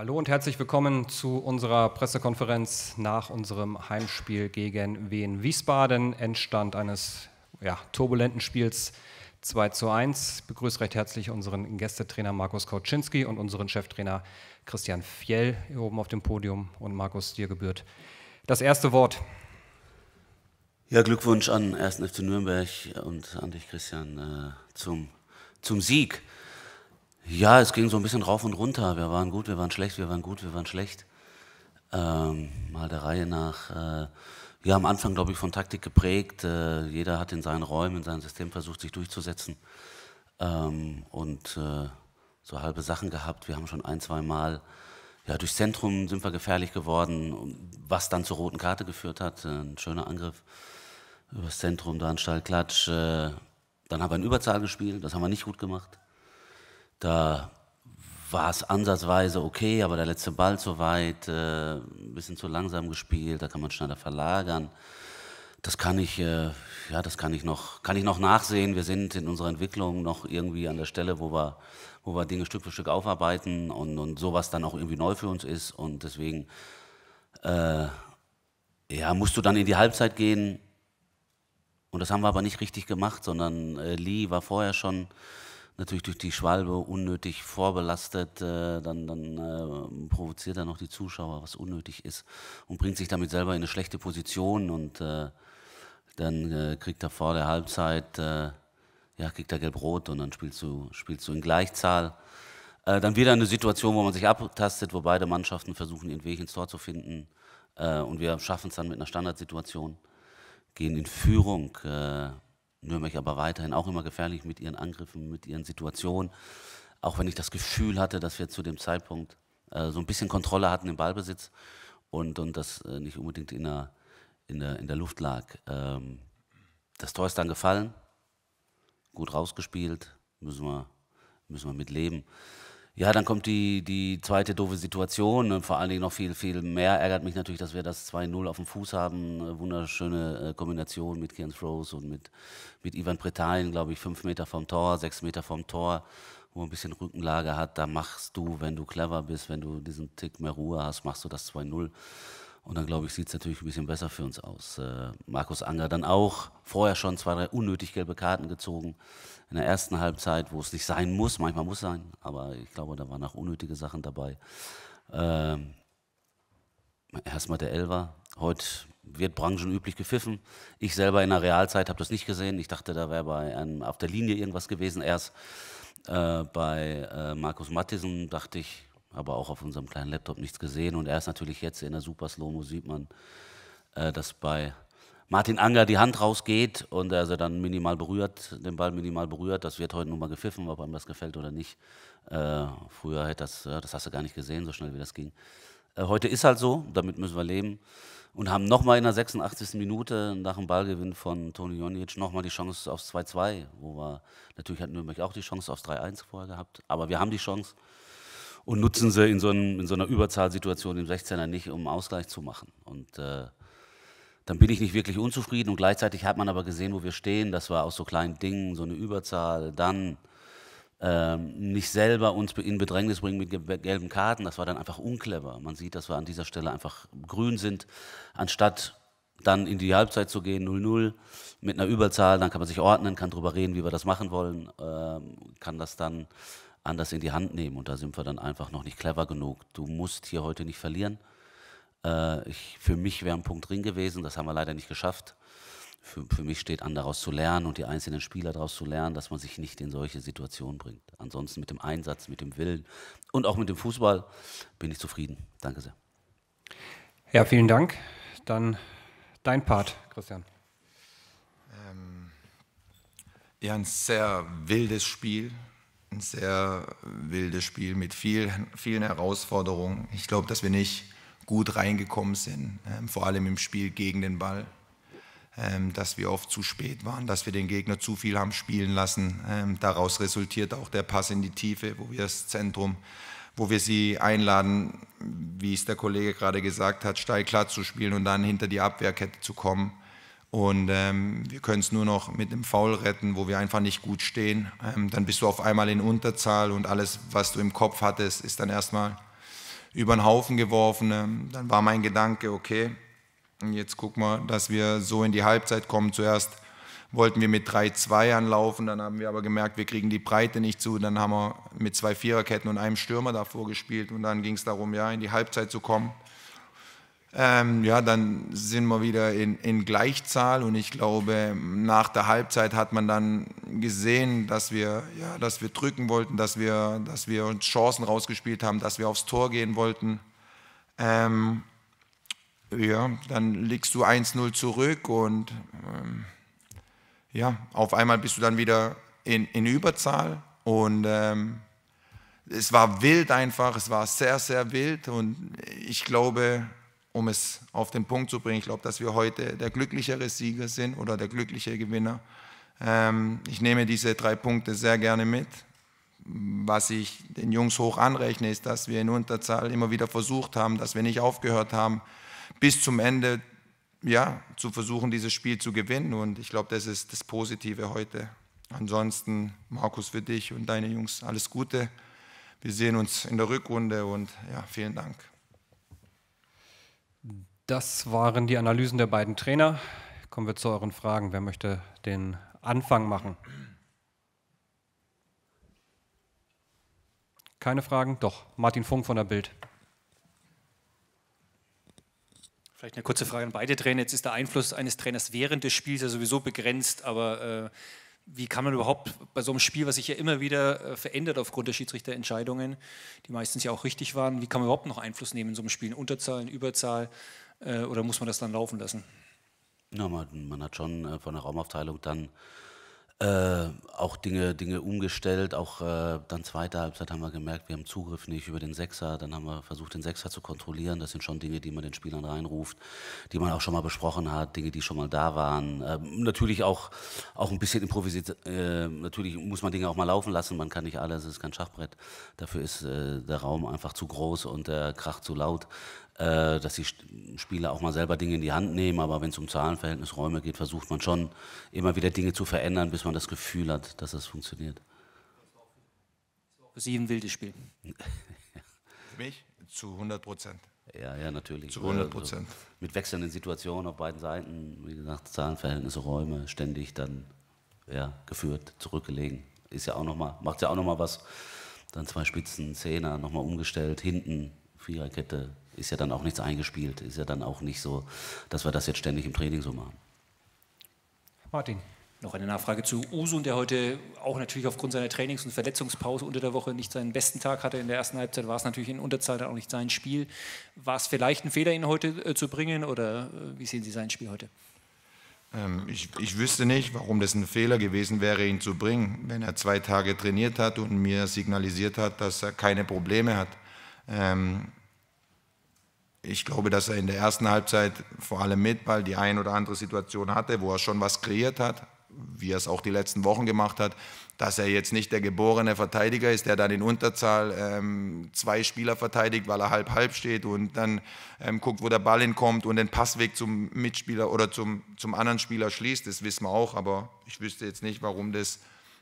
Hallo und herzlich willkommen zu unserer Pressekonferenz nach unserem Heimspiel gegen Wien Wiesbaden. Endstand eines ja, turbulenten Spiels 2 zu 1. Ich begrüße recht herzlich unseren Gästetrainer Markus Kauczynski und unseren Cheftrainer Christian Fjell hier oben auf dem Podium. Und Markus, dir gebührt das erste Wort. Ja, Glückwunsch an 1. FC Nürnberg und an dich, Christian, äh, zum, zum Sieg. Ja, es ging so ein bisschen rauf und runter. Wir waren gut, wir waren schlecht, wir waren gut, wir waren schlecht. Ähm, mal der Reihe nach. Äh, ja, am Anfang, glaube ich, von Taktik geprägt. Äh, jeder hat in seinen Räumen, in seinem System versucht, sich durchzusetzen. Ähm, und äh, so halbe Sachen gehabt. Wir haben schon ein, zwei Mal, ja, durchs Zentrum sind wir gefährlich geworden, was dann zur roten Karte geführt hat. Äh, ein schöner Angriff übers Zentrum, da ein Stallklatsch. Äh, dann haben wir in Überzahl gespielt, das haben wir nicht gut gemacht. Da war es ansatzweise okay, aber der letzte Ball zu weit, äh, ein bisschen zu langsam gespielt, da kann man schneller verlagern. Das kann ich, äh, ja, das kann ich noch, kann ich noch nachsehen. Wir sind in unserer Entwicklung noch irgendwie an der Stelle, wo wir, wo wir Dinge Stück für Stück aufarbeiten und, und sowas dann auch irgendwie neu für uns ist. Und deswegen, äh, ja, musst du dann in die Halbzeit gehen. Und das haben wir aber nicht richtig gemacht, sondern äh, Lee war vorher schon natürlich durch die Schwalbe unnötig vorbelastet, äh, dann, dann äh, provoziert er noch die Zuschauer, was unnötig ist und bringt sich damit selber in eine schlechte Position und äh, dann äh, kriegt er vor der Halbzeit, äh, ja, kriegt er gelb-rot und dann spielst du, spielst du in Gleichzahl. Äh, dann wieder eine Situation, wo man sich abtastet, wo beide Mannschaften versuchen, ihren Weg ins Tor zu finden und wir schaffen es dann mit einer Standardsituation, gehen in Führung Nürnberg aber weiterhin auch immer gefährlich mit ihren Angriffen, mit ihren Situationen. Auch wenn ich das Gefühl hatte, dass wir zu dem Zeitpunkt äh, so ein bisschen Kontrolle hatten im Ballbesitz und, und das äh, nicht unbedingt in der, in der, in der Luft lag. Ähm, das Tor ist dann gefallen, gut rausgespielt, müssen wir, müssen wir mit leben. Ja, dann kommt die, die zweite doofe Situation und vor allen Dingen noch viel, viel mehr ärgert mich natürlich, dass wir das 2-0 auf dem Fuß haben. Eine wunderschöne äh, Kombination mit Kian Throws und mit, mit Ivan Pretalien, glaube ich, fünf Meter vom Tor, sechs Meter vom Tor, wo ein bisschen Rückenlage hat. Da machst du, wenn du clever bist, wenn du diesen Tick mehr Ruhe hast, machst du das 2-0. Und dann, glaube ich, sieht es natürlich ein bisschen besser für uns aus. Äh, Markus Anger dann auch vorher schon zwei, drei unnötig gelbe Karten gezogen in der ersten Halbzeit, wo es nicht sein muss. Manchmal muss sein, aber ich glaube, da waren auch unnötige Sachen dabei. Ähm, erstmal der Elver. Heute wird branchenüblich gepfiffen. Ich selber in der Realzeit habe das nicht gesehen. Ich dachte, da wäre auf der Linie irgendwas gewesen. Erst äh, bei äh, Markus Mattisen dachte ich, aber auch auf unserem kleinen Laptop nichts gesehen. Und erst natürlich jetzt in der Super Slow-Mo sieht man, äh, dass bei Martin Anger die Hand rausgeht und er also dann minimal berührt, den Ball minimal berührt. Das wird heute nun mal gepfiffen, ob einem das gefällt oder nicht. Äh, früher hätte das, ja, das hast du gar nicht gesehen, so schnell wie das ging. Äh, heute ist halt so, damit müssen wir leben. Und haben nochmal in der 86. Minute nach dem Ballgewinn von Toni Jonic nochmal die Chance aufs 2-2, wo wir natürlich hat Nürnberg auch die Chance aufs 3-1 vorher gehabt, aber wir haben die Chance und nutzen sie in so, einem, in so einer Überzahlsituation im 16er nicht, um einen Ausgleich zu machen. Und äh, dann bin ich nicht wirklich unzufrieden und gleichzeitig hat man aber gesehen, wo wir stehen. Das war aus so kleinen Dingen, so eine Überzahl, dann ähm, nicht selber uns in Bedrängnis bringen mit gelben Karten. Das war dann einfach unclever. Man sieht, dass wir an dieser Stelle einfach grün sind, anstatt dann in die Halbzeit zu gehen, 0-0, mit einer Überzahl, dann kann man sich ordnen, kann darüber reden, wie wir das machen wollen, ähm, kann das dann anders in die Hand nehmen. Und da sind wir dann einfach noch nicht clever genug. Du musst hier heute nicht verlieren. Äh, ich, für mich wäre ein Punkt drin gewesen, das haben wir leider nicht geschafft. Für, für, mich steht an, daraus zu lernen und die einzelnen Spieler daraus zu lernen, dass man sich nicht in solche Situationen bringt. Ansonsten mit dem Einsatz, mit dem Willen und auch mit dem Fußball bin ich zufrieden. Danke sehr. Ja, vielen Dank. Dann dein Part, Christian. Ähm, ja, ein sehr wildes Spiel, ein sehr wildes Spiel mit viel, vielen Herausforderungen. Ich glaube, dass wir nicht gut reingekommen sind, ähm, vor allem im Spiel gegen den Ball, ähm, dass wir oft zu spät waren, dass wir den Gegner zu viel haben spielen lassen. Ähm, daraus resultiert auch der Pass in die Tiefe, wo wir das Zentrum, wo wir sie einladen, wie es der Kollege gerade gesagt hat, steil klar zu spielen und dann hinter die Abwehrkette zu kommen. Und ähm, wir können es nur noch mit einem Foul retten, wo wir einfach nicht gut stehen. Ähm, dann bist du auf einmal in Unterzahl und alles, was du im Kopf hattest, ist dann erstmal über den Haufen geworfen. Ähm, dann war mein Gedanke, okay, jetzt guck mal, dass wir so in die Halbzeit kommen. Zuerst wollten wir mit 3-2 anlaufen, dann haben wir aber gemerkt, wir kriegen die Breite nicht zu. Dann haben wir mit zwei Viererketten und einem Stürmer davor gespielt und dann ging es darum, ja, in die Halbzeit zu kommen. Ähm, ja, dann sind wir wieder in, in Gleichzahl und ich glaube, nach der Halbzeit hat man dann gesehen, dass wir, ja, dass wir drücken wollten, dass wir, dass wir uns Chancen rausgespielt haben, dass wir aufs Tor gehen wollten. Ähm, ja, dann liegst du 1-0 zurück und ähm, ja, auf einmal bist du dann wieder in, in Überzahl und ähm, es war wild einfach, es war sehr, sehr wild und ich glaube, um es auf den Punkt zu bringen, ich glaube, dass wir heute der glücklichere Sieger sind oder der glückliche Gewinner. Ähm, ich nehme diese drei Punkte sehr gerne mit. Was ich den Jungs hoch anrechne, ist, dass wir in Unterzahl immer wieder versucht haben, dass wir nicht aufgehört haben, bis zum Ende ja, zu versuchen, dieses Spiel zu gewinnen. Und ich glaube, das ist das Positive heute. Ansonsten, Markus, für dich und deine Jungs alles Gute. Wir sehen uns in der Rückrunde und ja, vielen Dank. Das waren die Analysen der beiden Trainer. Kommen wir zu euren Fragen. Wer möchte den Anfang machen? Keine Fragen? Doch. Martin Funk von der Bild. Vielleicht eine kurze Frage an beide Trainer. Jetzt ist der Einfluss eines Trainers während des Spiels ja sowieso begrenzt, aber äh, wie kann man überhaupt bei so einem Spiel, was sich ja immer wieder äh, verändert aufgrund der Schiedsrichterentscheidungen, die meistens ja auch richtig waren, wie kann man überhaupt noch Einfluss nehmen in so einem Spiel? Unterzahl, Überzahl? Äh, oder muss man das dann laufen lassen? Ja, man, man hat schon äh, von der Raumaufteilung dann äh, auch Dinge, Dinge umgestellt. Auch äh, dann zweite Halbzeit haben wir gemerkt, wir haben Zugriff nicht über den Sechser. Dann haben wir versucht, den Sechser zu kontrollieren. Das sind schon Dinge, die man den Spielern reinruft, die man auch schon mal besprochen hat, Dinge, die schon mal da waren. Äh, natürlich auch, auch ein bisschen improvisiert. Äh, natürlich muss man Dinge auch mal laufen lassen. Man kann nicht alles, es ist kein Schachbrett. Dafür ist äh, der Raum einfach zu groß und der Krach zu laut. Äh, dass die Spieler auch mal selber Dinge in die Hand nehmen. Aber wenn es um Zahlenverhältnis, Räume geht, versucht man schon immer wieder Dinge zu verändern, bis man das Gefühl hat, dass das funktioniert. Sie ein wildes Spiel. Für mich zu 100 Prozent. Ja, ja, natürlich. Zu 100 Prozent. Also mit wechselnden Situationen auf beiden Seiten, wie gesagt, Zahlenverhältnisse, Räume, ständig dann ja, geführt, zurückgelegen. Ist ja auch noch macht ja auch nochmal was. Dann zwei Spitzen, Zehner, nochmal umgestellt, hinten Viererkette ist ja dann auch nichts eingespielt, ist ja dann auch nicht so, dass wir das jetzt ständig im Training so machen. Martin. Noch eine Nachfrage zu Usun, der heute auch natürlich aufgrund seiner Trainings- und Verletzungspause unter der Woche nicht seinen besten Tag hatte. In der ersten Halbzeit war es natürlich in Unterzahl dann auch nicht sein Spiel. War es vielleicht ein Fehler, ihn heute äh, zu bringen oder äh, wie sehen Sie sein Spiel heute? Ähm, ich, ich wüsste nicht, warum das ein Fehler gewesen wäre, ihn zu bringen, wenn er zwei Tage trainiert hat und mir signalisiert hat, dass er keine Probleme hat. Ähm, ich glaube, dass er in der ersten Halbzeit vor allem mit Ball die ein oder andere Situation hatte, wo er schon was kreiert hat, wie er es auch die letzten Wochen gemacht hat, dass er jetzt nicht der geborene Verteidiger ist, der dann in Unterzahl ähm, zwei Spieler verteidigt, weil er halb-halb steht und dann ähm, guckt, wo der Ball hinkommt und den Passweg zum Mitspieler oder zum, zum anderen Spieler schließt. Das wissen wir auch, aber ich wüsste jetzt nicht, warum das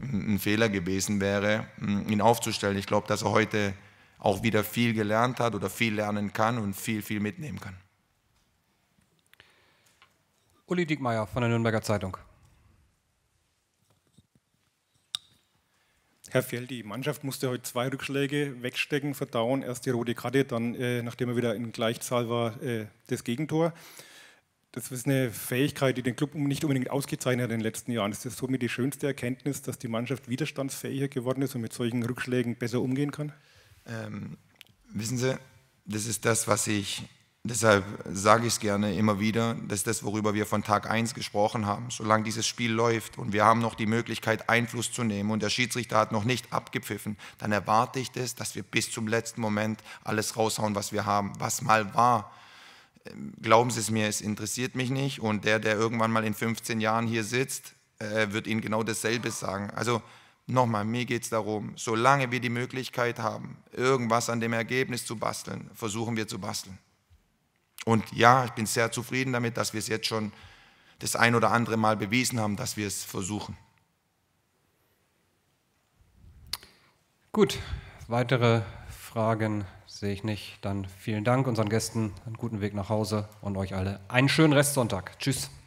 ein Fehler gewesen wäre, ihn aufzustellen. Ich glaube, dass er heute auch wieder viel gelernt hat oder viel lernen kann und viel, viel mitnehmen kann. Uli Diekmeyer von der Nürnberger Zeitung. Herr Fjell, die Mannschaft musste heute zwei Rückschläge wegstecken, verdauen. Erst die rote Karte, dann, äh, nachdem er wieder in Gleichzahl war, äh, das Gegentor. Das ist eine Fähigkeit, die den Club nicht unbedingt ausgezeichnet hat in den letzten Jahren. Ist Das somit die schönste Erkenntnis, dass die Mannschaft widerstandsfähiger geworden ist und mit solchen Rückschlägen besser umgehen kann? Ähm, wissen Sie, das ist das, was ich, deshalb sage ich es gerne immer wieder, das ist das, worüber wir von Tag 1 gesprochen haben. Solange dieses Spiel läuft und wir haben noch die Möglichkeit, Einfluss zu nehmen und der Schiedsrichter hat noch nicht abgepfiffen, dann erwarte ich das, dass wir bis zum letzten Moment alles raushauen, was wir haben, was mal war. Ähm, glauben Sie es mir, es interessiert mich nicht und der, der irgendwann mal in 15 Jahren hier sitzt, äh, wird Ihnen genau dasselbe sagen. Also Nochmal, mir geht es darum, solange wir die Möglichkeit haben, irgendwas an dem Ergebnis zu basteln, versuchen wir zu basteln. Und ja, ich bin sehr zufrieden damit, dass wir es jetzt schon das ein oder andere Mal bewiesen haben, dass wir es versuchen. Gut, weitere Fragen sehe ich nicht. Dann vielen Dank unseren Gästen, einen guten Weg nach Hause und euch alle einen schönen Restsonntag. Tschüss.